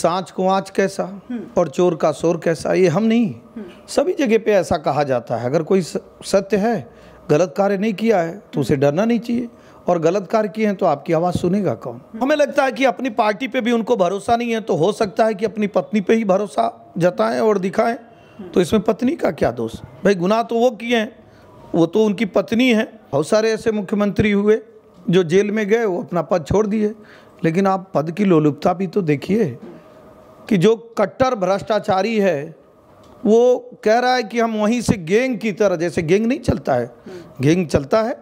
सांच कुआच कैसा और चोर का शोर कैसा ये हम नहीं सभी जगह पे ऐसा कहा जाता है अगर कोई सत्य है गलत कार्य नहीं किया है तो उसे डरना नहीं चाहिए और गलत कार्य किए हैं तो आपकी आवाज़ सुनेगा कौन हमें लगता है कि अपनी पार्टी पे भी उनको भरोसा नहीं है तो हो सकता है कि अपनी पत्नी पे ही भरोसा जताएं और दिखाएं तो इसमें पत्नी का क्या दोष भाई गुनाह तो वो किए हैं वो तो उनकी पत्नी है बहुत सारे ऐसे मुख्यमंत्री हुए जो जेल में गए वो अपना पद छोड़ दिए लेकिन आप पद की लोलुपता भी तो देखिए कि जो कट्टर भ्रष्टाचारी है वो कह रहा है कि हम वहीं से गेंग की तरह जैसे गेंग नहीं चलता है गेंग चलता है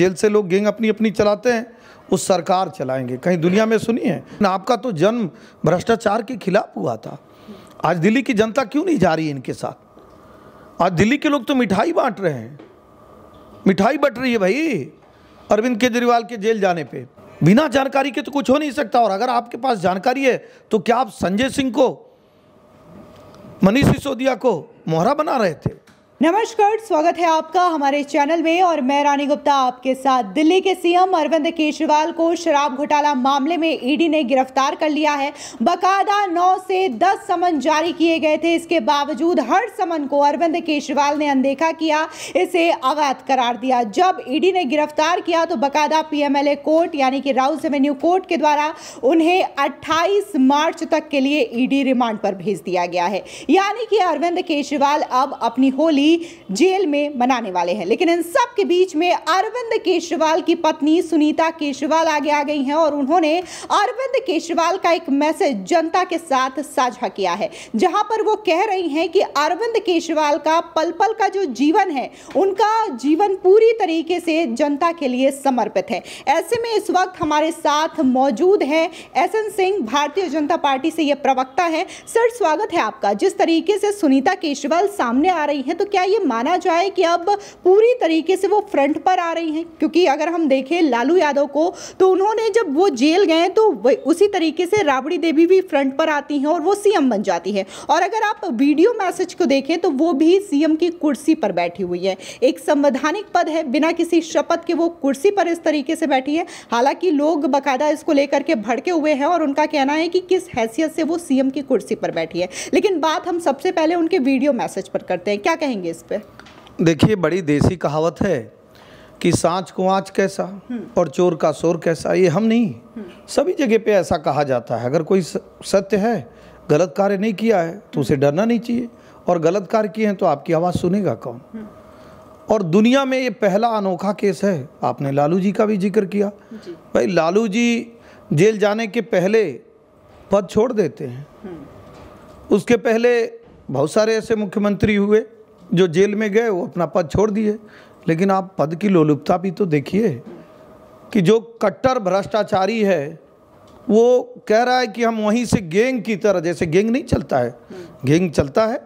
जेल से लोग गेंग अपनी अपनी चलाते हैं उस सरकार चलाएंगे कहीं दुनिया में सुनी है आपका तो जन्म भ्रष्टाचार के खिलाफ हुआ था आज दिल्ली की जनता क्यों नहीं जा रही इनके साथ आज दिल्ली के लोग तो मिठाई बांट रहे हैं मिठाई बट रही है भाई अरविंद केजरीवाल के जेल जाने पर बिना जानकारी के तो कुछ हो नहीं सकता और अगर आपके पास जानकारी है तो क्या आप संजय सिंह को मनीष सिसोदिया को मोहरा बना रहे थे नमस्कार स्वागत है आपका हमारे चैनल में और मैं रानी गुप्ता आपके साथ दिल्ली के सीएम अरविंद केजरीवाल को शराब घोटाला मामले में ईडी ने गिरफ्तार कर लिया है बकायदा 9 से 10 समन जारी किए गए थे इसके बावजूद हर समन को अरविंद केजरीवाल ने अनदेखा किया इसे अवैध करार दिया जब ईडी ने गिरफ्तार किया तो बकायदा पीएमएलए कोर्ट यानी कि राउस एवेन्यू कोर्ट के द्वारा उन्हें अट्ठाईस मार्च तक के लिए ईडी रिमांड पर भेज दिया गया है यानी कि अरविंद केजरीवाल अब अपनी होली भी जेल में मनाने वाले हैं लेकिन इन सब के बीच में अरविंद केजरीवाल की पत्नी सुनीता केजरीवाल आगे आ गई हैं और उन्होंने अरविंद केजरीवाल का एक मैसेज जनता के साथ साझा किया है जहां पर वो कह रही हैं कि अरविंद केजरीवाल का पल पल का जो जीवन है उनका जीवन पूरी तरीके से जनता के लिए समर्पित है ऐसे में इस वक्त हमारे साथ मौजूद है एस एन सिंह भारतीय जनता पार्टी से यह प्रवक्ता है सर स्वागत है आपका जिस तरीके से सुनीता केजरीवाल सामने आ रही है तो क्या क्या ये माना जाए कि अब पूरी तरीके से वो फ्रंट पर आ रही हैं क्योंकि अगर हम देखें लालू यादव को तो उन्होंने जब वो जेल गए तो उसी तरीके से राबड़ी देवी भी फ्रंट पर आती हैं और वो सीएम बन जाती है और अगर आप वीडियो मैसेज को देखें तो वो भी सीएम की कुर्सी पर बैठी हुई है एक संवैधानिक पद है बिना किसी शपथ के वो कुर्सी पर इस तरीके से बैठी है हालांकि लोग बाकायदा इसको लेकर के भड़के हुए हैं और उनका कहना है कि किस हैसियत से वो सीएम की कुर्सी पर बैठी है लेकिन बात हम सबसे पहले उनके वीडियो मैसेज पर करते हैं क्या कहेंगे कहेंगे इस पर देखिए बड़ी देसी कहावत है कि सांच को आँच कैसा हम्म। और चोर का शोर कैसा ये हम नहीं हम्म। सभी जगह पे ऐसा कहा जाता है अगर कोई सत्य है गलत कार्य नहीं किया है तो उसे हम्म। डरना नहीं चाहिए और गलत कार्य किए हैं तो आपकी आवाज़ सुनेगा कौन और दुनिया में ये पहला अनोखा केस है आपने लालू जी का भी जिक्र किया भाई लालू जी जेल जाने के पहले पद छोड़ देते हैं उसके पहले बहुत सारे ऐसे मुख्यमंत्री हुए जो जेल में गए वो अपना पद छोड़ दिए लेकिन आप पद की लोलुपता भी तो देखिए कि जो कट्टर भ्रष्टाचारी है वो कह रहा है कि हम वहीं से गेंग की तरह जैसे गेंग नहीं चलता है गेंग चलता है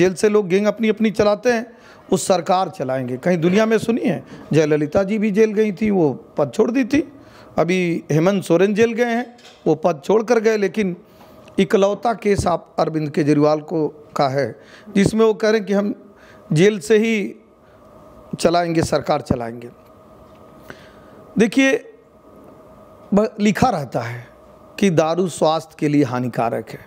जेल से लोग गेंग अपनी अपनी चलाते हैं उस सरकार चलाएंगे कहीं दुनिया में सुनी है जयललिता जी भी जेल गई थी वो पद छोड़ दी थी अभी हेमंत सोरेन जेल गए हैं वो पद छोड़ कर गए लेकिन इकलौता केस आप अरविंद केजरीवाल को का है जिसमें वो कह रहे हैं कि हम जेल से ही चलाएंगे सरकार चलाएंगे देखिए लिखा रहता है कि दारू स्वास्थ्य के लिए हानिकारक है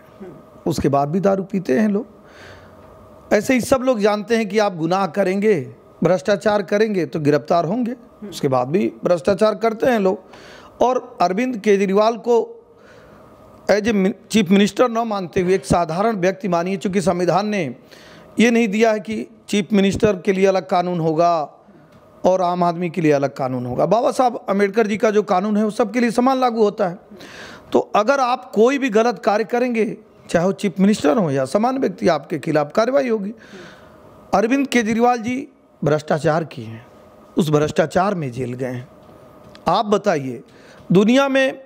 उसके बाद भी दारू पीते हैं लोग ऐसे ही सब लोग जानते हैं कि आप गुनाह करेंगे भ्रष्टाचार करेंगे तो गिरफ्तार होंगे उसके बाद भी भ्रष्टाचार करते हैं लोग और अरविंद केजरीवाल को एज ए चीफ मिनिस्टर न मानते हुए एक साधारण व्यक्ति मानिए चूँकि संविधान ने ये नहीं दिया है कि चीफ मिनिस्टर के लिए अलग कानून होगा और आम आदमी के लिए अलग कानून होगा बाबा साहब अम्बेडकर जी का जो कानून है वो सबके लिए समान लागू होता है तो अगर आप कोई भी गलत कार्य करेंगे चाहे वो चीफ मिनिस्टर हो या समान व्यक्ति आपके खिलाफ कार्रवाई होगी अरविंद केजरीवाल जी भ्रष्टाचार किए हैं उस भ्रष्टाचार में जेल गए हैं आप बताइए दुनिया में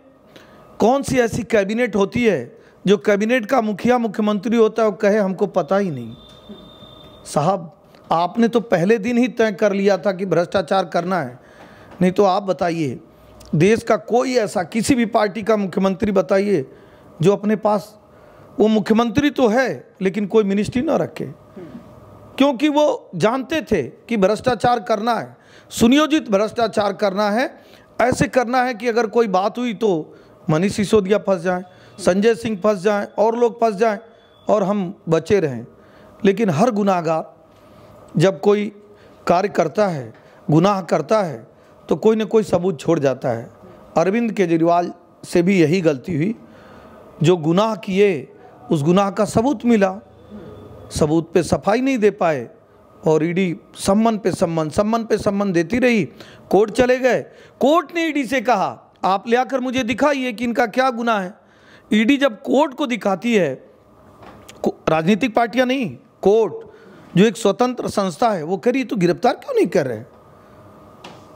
कौन सी ऐसी कैबिनेट होती है जो कैबिनेट का मुखिया मुख्यमंत्री होता है और कहे हमको पता ही नहीं साहब आपने तो पहले दिन ही तय कर लिया था कि भ्रष्टाचार करना है नहीं तो आप बताइए देश का कोई ऐसा किसी भी पार्टी का मुख्यमंत्री बताइए जो अपने पास वो मुख्यमंत्री तो है लेकिन कोई मिनिस्ट्री ना रखे क्योंकि वो जानते थे कि भ्रष्टाचार करना है सुनियोजित भ्रष्टाचार करना है ऐसे करना है कि अगर कोई बात हुई तो मनीष सिसोदिया फंस जाए संजय सिंह फंस जाए और लोग फंस जाए और हम बचे रहें लेकिन हर गुनाहगार जब कोई कार्य करता है गुनाह करता है तो कोई ना कोई सबूत छोड़ जाता है अरविंद केजरीवाल से भी यही गलती हुई जो गुनाह किए उस गुनाह का सबूत मिला सबूत पे सफाई नहीं दे पाए और ईडी सम्मन पे सम्मन सम्मन पे सम्मन देती रही कोर्ट चले गए कोर्ट ने ईडी से कहा आप ले आकर मुझे दिखाइए कि इनका क्या गुनाह है ईडी जब कोर्ट को दिखाती है राजनीतिक पार्टियां नहीं कोर्ट जो एक स्वतंत्र संस्था है वो करी तो गिरफ्तार क्यों नहीं कर रहे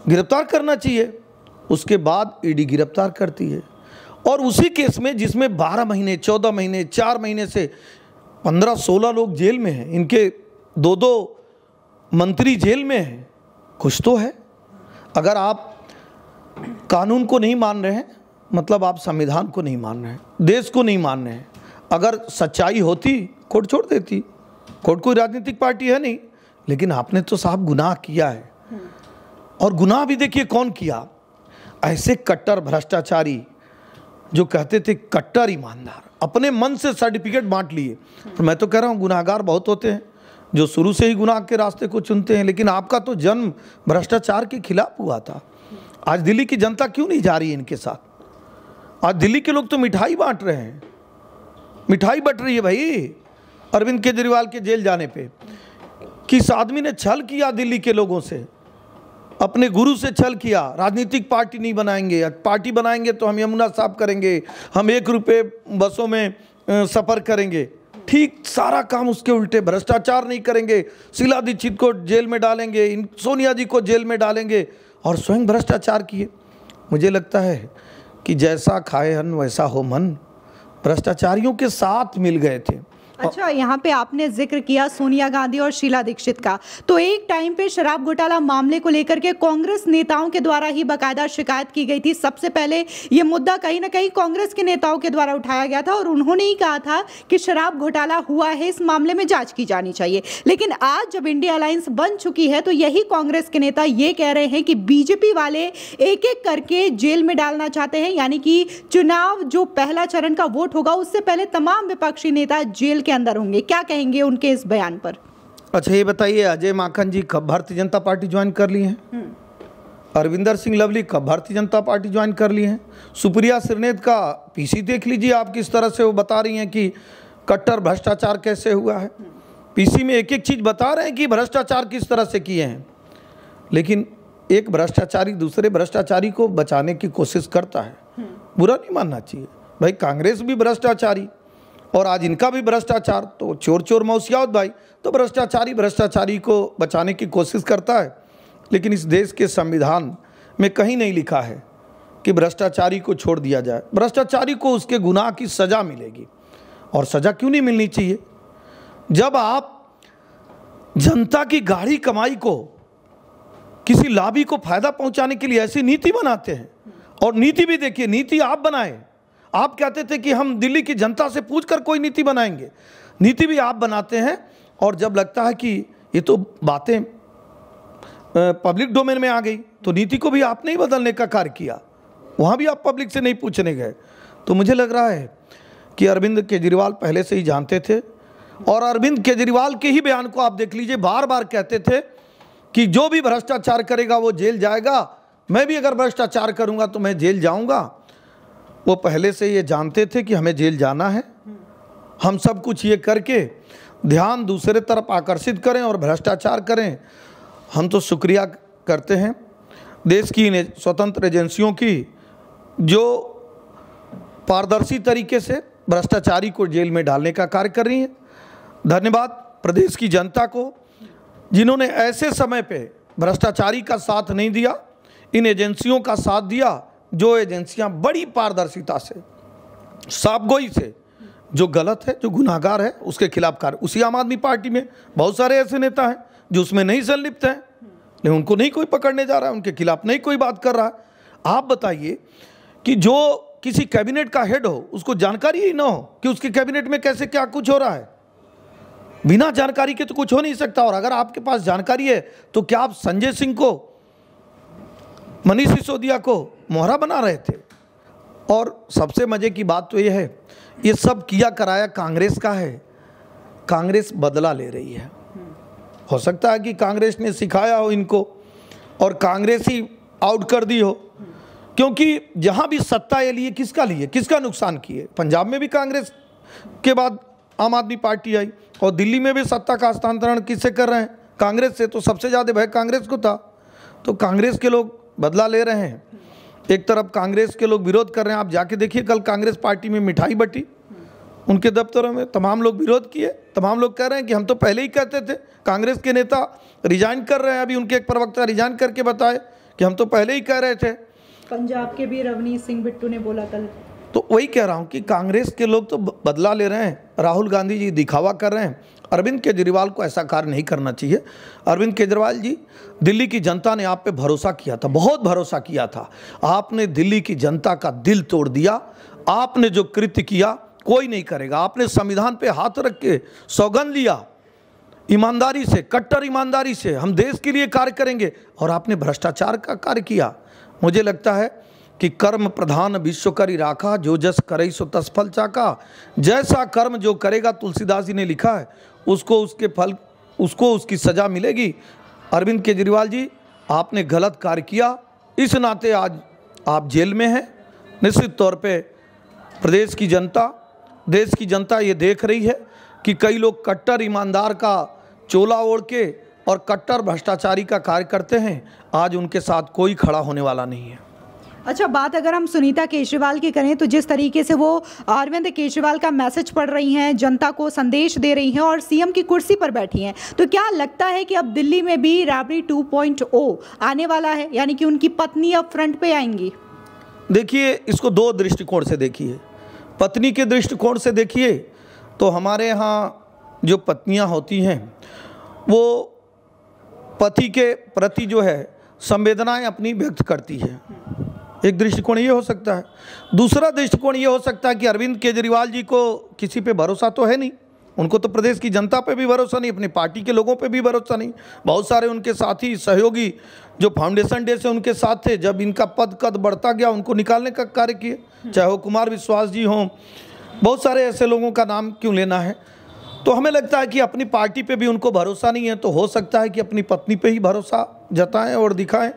गिरफ्तार करना चाहिए उसके बाद ईडी e गिरफ्तार करती है और उसी केस में जिसमें बारह महीने चौदह महीने चार महीने से पंद्रह सोलह लोग जेल में हैं इनके दो दो मंत्री जेल में हैं कुछ तो है अगर आप कानून को नहीं मान रहे हैं मतलब आप संविधान को नहीं मान रहे हैं देश को नहीं मान रहे हैं अगर सच्चाई होती कोर्ट छोड़ देती कोर्ट कोई राजनीतिक पार्टी है नहीं लेकिन आपने तो साहब गुनाह किया है और गुनाह भी देखिए कौन किया ऐसे कट्टर भ्रष्टाचारी जो कहते थे कट्टर ईमानदार अपने मन से सर्टिफिकेट बांट लिए पर मैं तो कह रहा हूँ गुनाहगार बहुत होते हैं जो शुरू से ही गुनाह के रास्ते को चुनते हैं लेकिन आपका तो जन्म भ्रष्टाचार के खिलाफ हुआ था आज दिल्ली की जनता क्यों नहीं जा रही है इनके साथ आज दिल्ली के लोग तो मिठाई बांट रहे हैं मिठाई बट रही है भाई अरविंद केजरीवाल के जेल जाने पे कि इस आदमी ने छल किया दिल्ली के लोगों से अपने गुरु से छल किया राजनीतिक पार्टी नहीं बनाएंगे पार्टी बनाएंगे तो हम यमुना साफ करेंगे हम एक रुपये बसों में सफ़र करेंगे ठीक सारा काम उसके उल्टे भ्रष्टाचार नहीं करेंगे शीला दीक्षित को जेल में डालेंगे इन सोनिया जी को जेल में डालेंगे और स्वयं भ्रष्टाचार किए मुझे लगता है कि जैसा खाए हन वैसा हो मन भ्रष्टाचारियों के साथ मिल गए थे अच्छा यहाँ पे आपने जिक्र किया सोनिया गांधी और शीला दीक्षित का तो एक टाइम पे शराब घोटाला मामले को लेकर के कांग्रेस नेताओं के द्वारा ही बाकायदा शिकायत की गई थी सबसे पहले ये मुद्दा कहीं ना कहीं कांग्रेस के नेताओं के द्वारा उठाया गया था और उन्होंने ही कहा था कि शराब घोटाला हुआ है इस मामले में जांच की जानी चाहिए लेकिन आज जब इंडिया अलायंस बन चुकी है तो यही कांग्रेस के नेता ये कह रहे हैं कि बीजेपी वाले एक एक करके जेल में डालना चाहते हैं यानी कि चुनाव जो पहला चरण का वोट होगा उससे पहले तमाम विपक्षी नेता जेल के के अंदर होंगे क्या कहेंगे उनके इस बयान पर अच्छा ये बताइए अजय माखन जी कब भारतीय जनता पार्टी ज्वाइन कर ली है हम्म। अरविंदर सिंह लवली कब भारतीय जनता पार्टी ज्वाइन कर ली है सुप्रिया सिरनेत का पीसी देख लीजिए आप किस तरह से वो बता रही हैं कि कट्टर भ्रष्टाचार कैसे हुआ है पीसी में एक एक चीज़ बता रहे हैं कि भ्रष्टाचार किस तरह से किए हैं लेकिन एक भ्रष्टाचारी दूसरे भ्रष्टाचारी को बचाने की कोशिश करता है हम्म। बुरा नहीं मानना चाहिए भाई कांग्रेस भी भ्रष्टाचारी और आज इनका भी भ्रष्टाचार तो चोर चोर मौसियात भाई तो भ्रष्टाचारी भ्रष्टाचारी को बचाने की कोशिश करता है लेकिन इस देश के संविधान में कहीं नहीं लिखा है कि भ्रष्टाचारी को छोड़ दिया जाए भ्रष्टाचारी को उसके गुनाह की सज़ा मिलेगी और सज़ा क्यों नहीं मिलनी चाहिए जब आप जनता की गाढ़ी कमाई को किसी लाभी को फायदा पहुंचाने के लिए ऐसी नीति बनाते हैं और नीति भी देखिए नीति आप बनाएं आप कहते थे कि हम दिल्ली की जनता से पूछ कर कोई नीति बनाएंगे नीति भी आप बनाते हैं और जब लगता है कि ये तो बातें पब्लिक डोमेन में आ गई तो नीति को भी आपने ही बदलने का कार्य किया वहाँ भी आप पब्लिक से नहीं पूछने गए तो मुझे लग रहा है कि अरविंद केजरीवाल पहले से ही जानते थे और अरविंद केजरीवाल के ही बयान को आप देख लीजिए बार बार कहते थे कि जो भी भ्रष्टाचार करेगा वो जेल जाएगा मैं भी अगर भ्रष्टाचार करूंगा तो मैं जेल जाऊंगा वो पहले से ये जानते थे कि हमें जेल जाना है हम सब कुछ ये करके ध्यान दूसरे तरफ आकर्षित करें और भ्रष्टाचार करें हम तो शुक्रिया करते हैं देश की इन स्वतंत्र एजेंसियों की जो पारदर्शी तरीके से भ्रष्टाचारी को जेल में डालने का कार्य कर रही हैं धन्यवाद प्रदेश की जनता को जिन्होंने ऐसे समय पे भ्रष्टाचारी का साथ नहीं दिया इन एजेंसियों का साथ दिया जो एजेंसियां बड़ी पारदर्शिता से साफगोई से जो गलत है जो गुनाहगार है उसके खिलाफ कार्य उसी आम आदमी पार्टी में बहुत सारे ऐसे नेता हैं जो उसमें नहीं संलिप्त हैं लेकिन उनको नहीं कोई पकड़ने जा रहा है उनके खिलाफ नहीं कोई बात कर रहा है आप बताइए कि जो किसी कैबिनेट का हेड हो उसको जानकारी ही ना हो कि उसके कैबिनेट में कैसे क्या कुछ हो रहा है बिना जानकारी के तो कुछ हो नहीं सकता और अगर आपके पास जानकारी है तो क्या आप संजय सिंह को मनीष सिसोदिया को मोहरा बना रहे थे और सबसे मज़े की बात तो ये है ये सब किया कराया कांग्रेस का है कांग्रेस बदला ले रही है हो सकता है कि कांग्रेस ने सिखाया हो इनको और कांग्रेस ही आउट कर दी हो क्योंकि जहाँ भी सत्ता ये लिए किसका लिए किसका नुकसान किए पंजाब में भी कांग्रेस के बाद आम आदमी पार्टी आई और दिल्ली में भी सत्ता का हस्तांतरण किससे कर रहे हैं कांग्रेस से तो सबसे ज़्यादा भय कांग्रेस को था तो कांग्रेस के लोग बदला ले रहे हैं एक तरफ कांग्रेस के लोग विरोध कर रहे हैं आप जाके देखिए कल कांग्रेस पार्टी में मिठाई बटी उनके दफ्तरों में तमाम लोग विरोध किए तमाम लोग कह रहे हैं कि हम तो पहले ही कहते थे कांग्रेस के नेता रिजाइन कर रहे हैं अभी उनके एक प्रवक्ता रिजाइन करके बताए कि हम तो पहले ही कह रहे थे पंजाब के भी रवनीत सिंह बिट्टू ने बोला कल तो वही कह रहा हूँ कि कांग्रेस के लोग तो बदला ले रहे हैं राहुल गांधी जी दिखावा कर रहे हैं अरविंद केजरीवाल को ऐसा कार्य नहीं करना चाहिए अरविंद केजरीवाल जी दिल्ली की जनता ने आप पे भरोसा किया था बहुत भरोसा किया था आपने दिल्ली की जनता का दिल तोड़ दिया आपने जो कृत्य किया कोई नहीं करेगा आपने संविधान पे हाथ रख के सौगंध लिया ईमानदारी से कट्टर ईमानदारी से हम देश के लिए कार्य करेंगे और आपने भ्रष्टाचार का कार्य किया मुझे लगता है कि कर्म प्रधान विश्व करी राखा जो जस करे सो तस्फल चाका जैसा कर्म जो करेगा तुलसीदास जी ने लिखा है उसको उसके फल उसको उसकी सज़ा मिलेगी अरविंद केजरीवाल जी आपने गलत कार्य किया इस नाते आज आप जेल में हैं निश्चित तौर पे प्रदेश की जनता देश की जनता ये देख रही है कि कई लोग कट्टर ईमानदार का चोला ओढ़ के और कट्टर भ्रष्टाचारी का कार्य करते हैं आज उनके साथ कोई खड़ा होने वाला नहीं है अच्छा बात अगर हम सुनीता केजरीवाल की करें तो जिस तरीके से वो अरविंद केजरीवाल का मैसेज पढ़ रही हैं जनता को संदेश दे रही हैं और सीएम की कुर्सी पर बैठी हैं तो क्या लगता है कि अब दिल्ली में भी राबड़ी 2.0 आने वाला है यानी कि उनकी पत्नी अब फ्रंट पे आएंगी देखिए इसको दो दृष्टिकोण से देखिए पत्नी के दृष्टिकोण से देखिए तो हमारे यहाँ जो पत्नियाँ होती हैं वो पति के प्रति जो है संवेदनाएँ अपनी व्यक्त करती है एक दृष्टिकोण ये हो सकता है दूसरा दृष्टिकोण ये हो सकता है कि अरविंद केजरीवाल जी को किसी पे भरोसा तो है नहीं उनको तो प्रदेश की जनता पे भी भरोसा नहीं अपनी पार्टी के लोगों पे भी भरोसा नहीं बहुत सारे उनके साथी सहयोगी जो फाउंडेशन डे से उनके साथ थे जब इनका पद कद बढ़ता गया उनको निकालने का कार्य किए चाहे वो कुमार विश्वास जी हों बहुत सारे ऐसे लोगों का नाम क्यों लेना है तो हमें लगता है कि अपनी पार्टी पे भी उनको भरोसा नहीं है तो हो सकता है कि अपनी पत्नी पे ही भरोसा जताएं और दिखाएं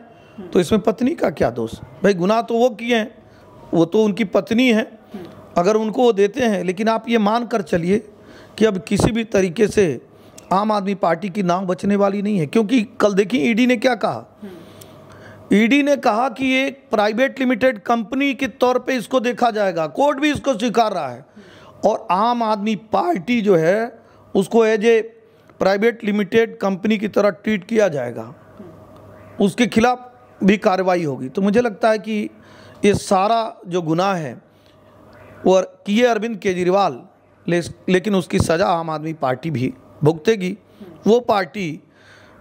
तो इसमें पत्नी का क्या दोष भाई गुनाह तो वो किए हैं वो तो उनकी पत्नी है अगर उनको वो देते हैं लेकिन आप ये मान कर चलिए कि अब किसी भी तरीके से आम आदमी पार्टी की नाव बचने वाली नहीं है क्योंकि कल देखिए ईडी e ने क्या कहा ईडी e ने कहा कि ये प्राइवेट लिमिटेड कंपनी के तौर पे इसको देखा जाएगा कोर्ट भी इसको स्वीकार रहा है और आम आदमी पार्टी जो है उसको as a private limited company की तरह ट्रीट किया जाएगा उसके खिलाफ भी कार्रवाई होगी तो मुझे लगता है कि ये सारा जो गुनाह है वो किए अरविंद केजरीवाल ले, लेकिन उसकी सज़ा आम आदमी पार्टी भी भुगतेगी वो पार्टी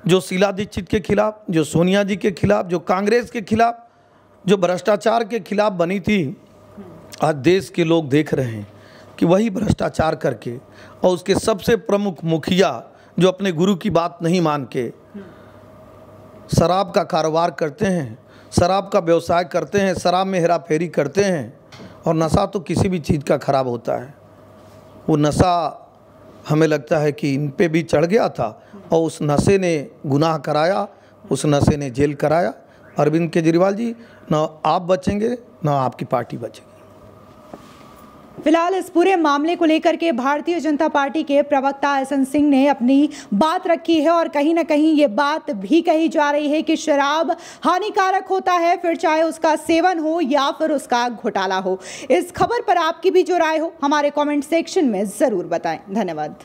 जो शीला दीक्षित के खिलाफ जो सोनिया जी के खिलाफ जो कांग्रेस के खिलाफ जो भ्रष्टाचार के खिलाफ बनी थी आज देश के लोग देख रहे हैं कि वही भ्रष्टाचार करके और उसके सबसे प्रमुख मुखिया जो अपने गुरु की बात नहीं मान के शराब का कारोबार करते हैं शराब का व्यवसाय करते हैं शराब में हेरा फेरी करते हैं और नशा तो किसी भी चीज़ का ख़राब होता है वो नशा हमें लगता है कि इन पे भी चढ़ गया था और उस नशे ने गुनाह कराया उस नशे ने जेल कराया अरविंद केजरीवाल जी ना आप बचेंगे ना आपकी पार्टी बचेगी फिलहाल इस पूरे मामले को लेकर के भारतीय जनता पार्टी के प्रवक्ता एस सिंह ने अपनी बात रखी है और कहीं ना कहीं ये बात भी कही जा रही है कि शराब हानिकारक होता है फिर चाहे उसका सेवन हो या फिर उसका घोटाला हो इस खबर पर आपकी भी जो राय हो हमारे कमेंट सेक्शन में ज़रूर बताएं धन्यवाद